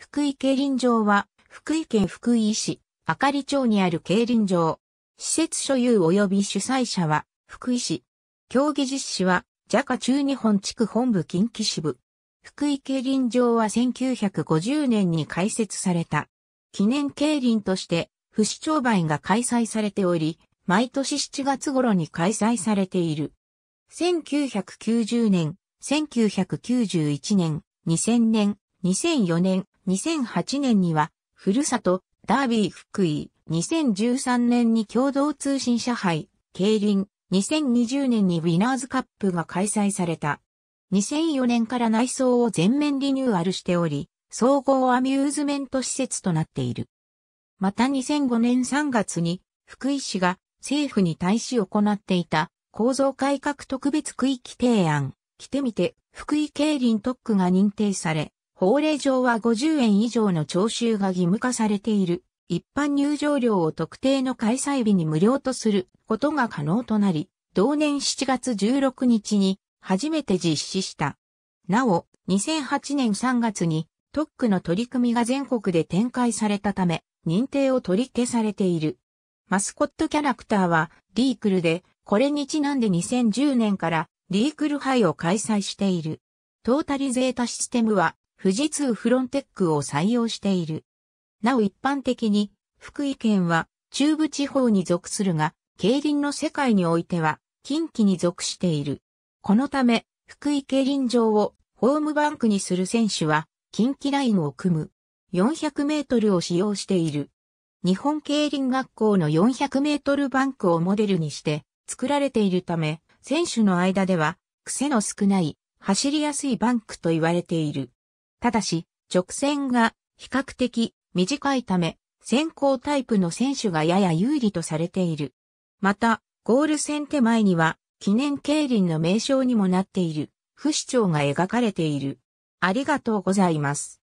福井競輪場は、福井県福井市、あかり町にある競輪場。施設所有及び主催者は、福井市。競技実施は、ジャカ中日本地区本部近畿支部。福井競輪場は1950年に開設された。記念競輪として、不死鳥梅が開催されており、毎年7月頃に開催されている。1990年、1991年、2000年、2004年、2008年には、ふるさと、ダービー福井、2013年に共同通信社杯、競輪、2020年にウィナーズカップが開催された。2004年から内装を全面リニューアルしており、総合アミューズメント施設となっている。また2005年3月に、福井市が政府に対し行っていた構造改革特別区域提案、来てみて福井競輪特区が認定され、法令上は50円以上の徴収が義務化されている。一般入場料を特定の開催日に無料とすることが可能となり、同年7月16日に初めて実施した。なお、2008年3月に特区の取り組みが全国で展開されたため、認定を取り消されている。マスコットキャラクターはリークルで、これにちなんで2010年からリークル杯を開催している。トータリゼータシステムは富士通フロンテックを採用している。なお一般的に、福井県は中部地方に属するが、競輪の世界においては、近畿に属している。このため、福井競輪場をホームバンクにする選手は、近畿ラインを組む。400メートルを使用している。日本競輪学校の400メートルバンクをモデルにして作られているため、選手の間では癖の少ない走りやすいバンクと言われている。ただし、直線が比較的短いため、先行タイプの選手がやや有利とされている。また、ゴール線手前には、記念競輪の名称にもなっている、不死鳥が描かれている。ありがとうございます。